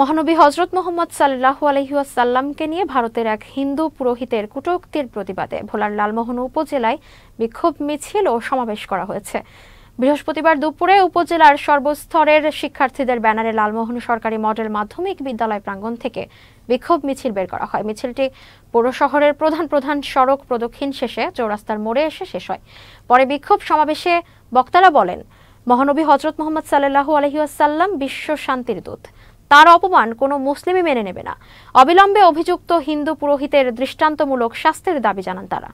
মহানবী হজরত মোহাম্মদ সাল্লাহ আলহিউসাল্লামকে নিয়ে ভারতের এক হিন্দু পুরোহিতের কুটোক্তির প্রতিবাদে ভোলার লালমোহন উপজেলায় বিক্ষোভ মিছিল ও সমাবেশ করা হয়েছে বৃহস্পতিবার দুপুরে উপজেলার সর্বস্তরের শিক্ষার্থীদের ব্যানারে লালমোহন সরকারি মডেল মাধ্যমিক বিদ্যালয় প্রাঙ্গণ থেকে বিক্ষোভ মিছিল বের করা হয় মিছিলটি পৌর শহরের প্রধান প্রধান সড়ক প্রদক্ষিণ শেষে চৌরাস্তার মোড়ে এসে শেষ হয় পরে বিক্ষোভ সমাবেশে বক্তারা বলেন মহানবী হজরত মোহাম্মদ সাল্লাহু আলহিউসাল্লাম বিশ্ব শান্তির দূত তার অপমান কোনো মুসলিমই মেনে নেবে না অবিলম্বে অভিযুক্ত হিন্দু পুরোহিতের দৃষ্টান্তমূলক শাস্তির দাবি জানান তারা